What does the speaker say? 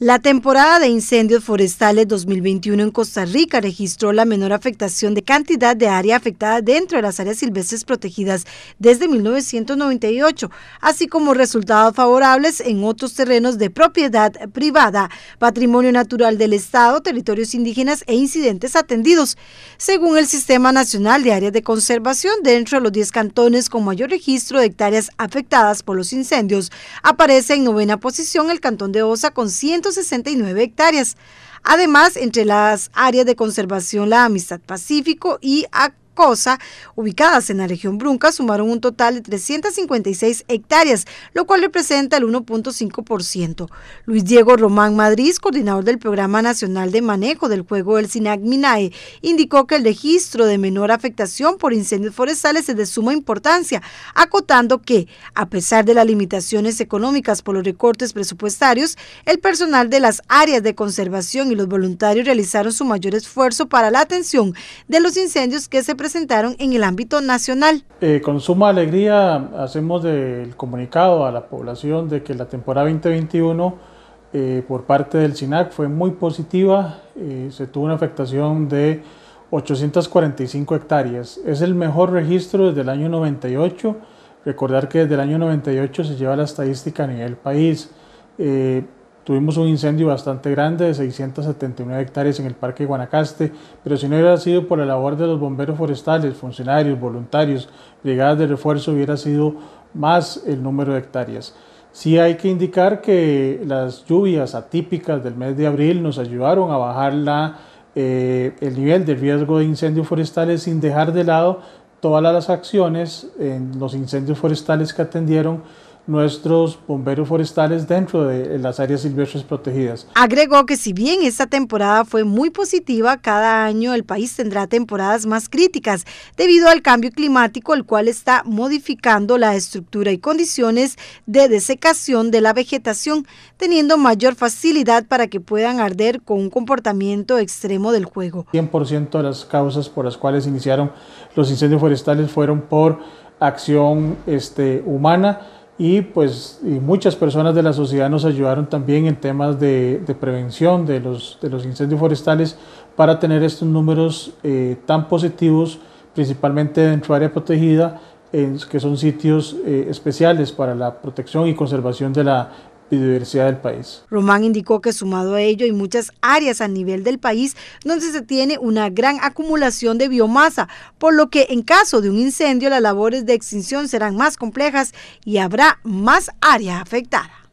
La temporada de incendios forestales 2021 en Costa Rica registró la menor afectación de cantidad de área afectada dentro de las áreas silvestres protegidas desde 1998, así como resultados favorables en otros terrenos de propiedad privada, patrimonio natural del Estado, territorios indígenas e incidentes atendidos, según el Sistema Nacional de Áreas de Conservación dentro de los 10 cantones con mayor registro de hectáreas afectadas por los incendios. Aparece en novena posición el cantón de Osa con 100 169 hectáreas. Además, entre las áreas de conservación, la Amistad Pacífico y a ubicadas en la región Brunca, sumaron un total de 356 hectáreas, lo cual representa el 1.5%. Luis Diego Román Madrid, coordinador del Programa Nacional de Manejo del Juego del SINAC MINAE, indicó que el registro de menor afectación por incendios forestales es de suma importancia, acotando que, a pesar de las limitaciones económicas por los recortes presupuestarios, el personal de las áreas de conservación y los voluntarios realizaron su mayor esfuerzo para la atención de los incendios que se presentaron presentaron en el ámbito nacional. Eh, con suma alegría hacemos el comunicado a la población de que la temporada 2021 eh, por parte del SINAC fue muy positiva, eh, se tuvo una afectación de 845 hectáreas. Es el mejor registro desde el año 98. Recordar que desde el año 98 se lleva la estadística a nivel país. Tuvimos un incendio bastante grande de 679 hectáreas en el Parque Guanacaste, pero si no hubiera sido por la labor de los bomberos forestales, funcionarios, voluntarios, llegadas de refuerzo, hubiera sido más el número de hectáreas. Sí hay que indicar que las lluvias atípicas del mes de abril nos ayudaron a bajar la, eh, el nivel de riesgo de incendios forestales sin dejar de lado todas las acciones en los incendios forestales que atendieron nuestros bomberos forestales dentro de las áreas silvestres protegidas. Agregó que si bien esta temporada fue muy positiva, cada año el país tendrá temporadas más críticas debido al cambio climático, el cual está modificando la estructura y condiciones de desecación de la vegetación, teniendo mayor facilidad para que puedan arder con un comportamiento extremo del juego. 100% de las causas por las cuales iniciaron los incendios forestales fueron por acción este, humana, y pues muchas personas de la sociedad nos ayudaron también en temas de, prevención de los, de los, incendios forestales para tener estos números eh, tan positivos, principalmente dentro de área protegida, que son sitios eh, especiales para la protección y conservación de la del país. Román indicó que sumado a ello hay muchas áreas a nivel del país donde se tiene una gran acumulación de biomasa, por lo que en caso de un incendio las labores de extinción serán más complejas y habrá más área afectada